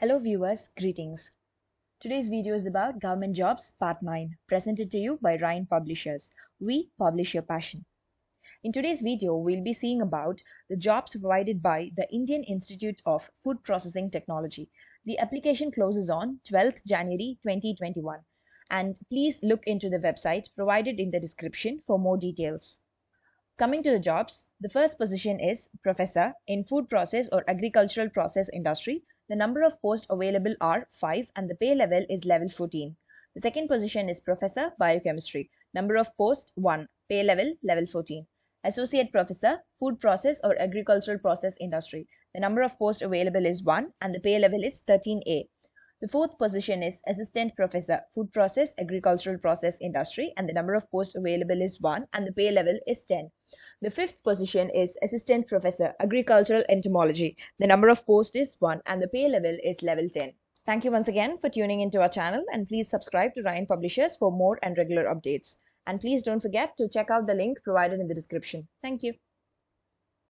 Hello viewers, greetings. Today's video is about Government Jobs Part 9 presented to you by Ryan Publishers. We publish your passion. In today's video, we'll be seeing about the jobs provided by the Indian Institute of Food Processing Technology. The application closes on 12th January 2021 and please look into the website provided in the description for more details. Coming to the jobs, the first position is Professor in Food Process or Agricultural Process Industry the number of posts available are 5 and the pay level is level 14. The second position is Professor Biochemistry. Number of posts 1, pay level level 14. Associate Professor Food Process or Agricultural Process Industry. The number of posts available is 1 and the pay level is 13A. The fourth position is assistant professor, food process, agricultural process industry, and the number of posts available is 1 and the pay level is 10. The fifth position is assistant professor, agricultural entomology. The number of posts is 1 and the pay level is level 10. Thank you once again for tuning into our channel and please subscribe to Ryan Publishers for more and regular updates. And please don't forget to check out the link provided in the description. Thank you.